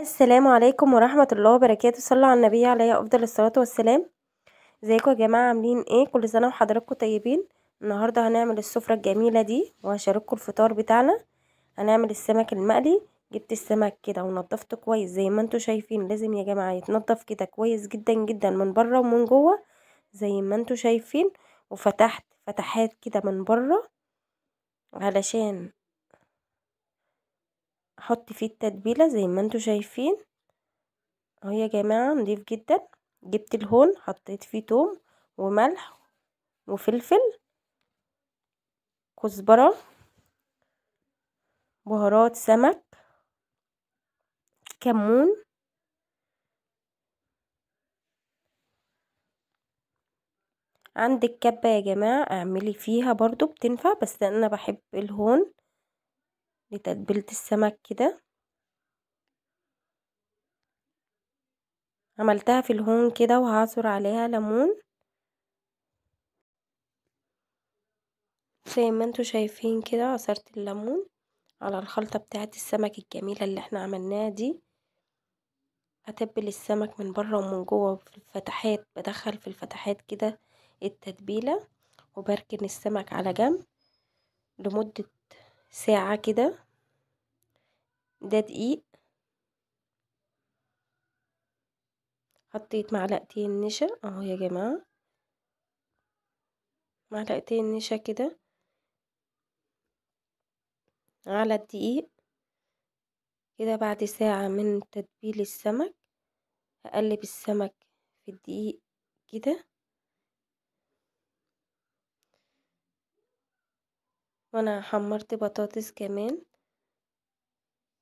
السلام عليكم ورحمة الله وبركاته صلوا على النبي عليه أفضل الصلاة والسلام ازيكم يا جماعة عاملين ايه كل سنة وحضراتكم طيبين النهاردة هنعمل السفرة الجميلة دي وهشارككم الفطار بتاعنا هنعمل السمك المقلي جبت السمك كده ونضفته كويس زي ما انتوا شايفين لازم يا جماعة يتنضف كده كويس جدا جدا من بره ومن جوه زي ما انتوا شايفين وفتحت فتحات كده من بره علشان احط فيه التتبيلة زي ما انتوا شايفين اهو يا جماعة نضيف جدا جبت الهون حطيت فيه توم وملح وفلفل كزبرة بهارات سمك كمون عندك كبة يا جماعة اعملي فيها برضو بتنفع بس انا بحب الهون لتتبيلة السمك كده عملتها في الهون كده وهعصر عليها ليمون زي ما انتوا شايفين كده عصرت الليمون على الخلطة بتاعت السمك الجميلة اللي احنا عملناها دي هتبل السمك من بره ومن جوه في الفتحات بدخل في الفتحات كده التتبيلة وبركن السمك على جنب لمدة ساعة كده ده دقيق حطيت معلقتين نشا اهو يا جماعة معلقتين نشا كده على الدقيق كده بعد ساعة من تتبيل السمك هقلب السمك في الدقيق كده وانا حمرت بطاطس كمان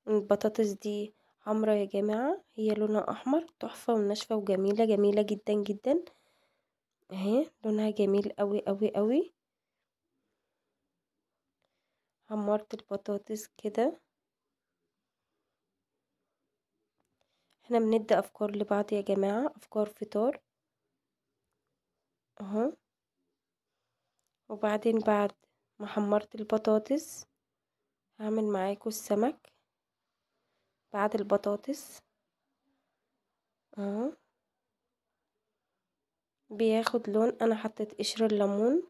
البطاطس دي حمرا يا جماعة هي لونها احمر تحفة وناشفة وجميلة جميلة جدا جدا اهي لونها جميل قوي قوي قوي حمرت البطاطس كده احنا بندي افكار لبعض يا جماعة افكار فطار اهو وبعدين بعد محمرت البطاطس هعمل معاكم السمك بعد البطاطس اهو بياخد لون انا حطيت قشر الليمون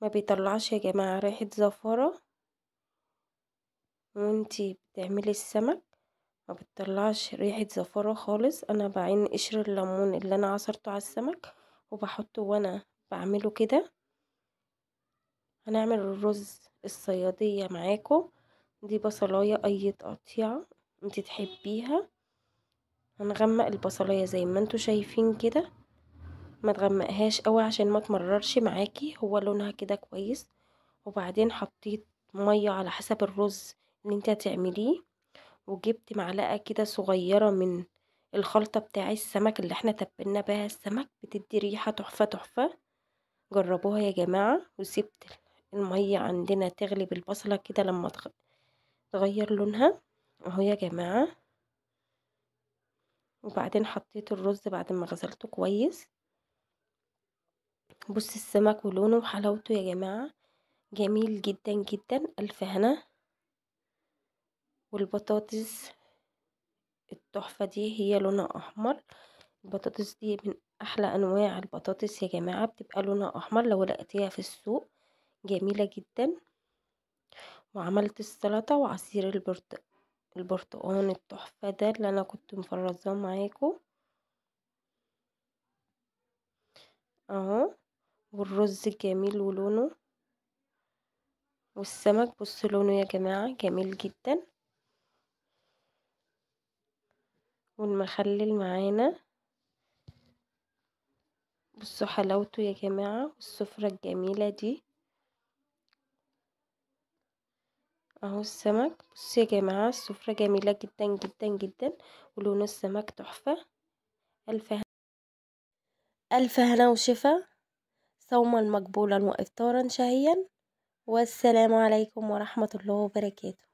ما بيطلعش يا جماعه ريحه زفره وانتي بتعملي السمك ما بتطلعش ريحه زفره خالص انا بعين قشر الليمون اللي انا عصرته على السمك وبحطه وانا بعمله كده هنعمل الرز الصيادية معاكم دي بصلاية اي تقطيعة انت تحبيها هنغمق البصلاية زي ما انتو شايفين كده ما تغمقهاش قوي عشان ما تمررش معاكي هو لونها كده كويس وبعدين حطيت مية على حسب الرز اللي انت هتعمليه وجبت معلقة كده صغيرة من الخلطة بتاع السمك اللي احنا تبلنا بها السمك بتدي ريحة تحفة تحفة جربوها يا جماعة وسبت المية عندنا تغلي بالبصلة كده لما تغير لونها اهو يا جماعة وبعدين حطيت الرز بعد ما غسلته كويس بص السمك ولونه وحلاوته يا جماعة جميل جدا جدا ألف هنا والبطاطس التحفة دي هي لونها أحمر البطاطس دي من أحلى أنواع البطاطس يا جماعة بتبقى لونها أحمر لو لقيتيها في السوق جميلة جدا وعملت السلطة وعصير البرت... البرتقان التحفة ده اللي انا كنت مفرزاه معاكم اهو والرز جميل ولونه والسمك بص لونه يا جماعة جميل جدا والمخلل معانا بصوا حلاوته يا جماعة والسفرة الجميلة دي اهو السمك بصوا يا جماعه السفره جميله جدا جدا جدا ولون السمك تحفه الف هنا الف هنا وشفا صوما مقبولا وافطارا شهيا والسلام عليكم ورحمه الله وبركاته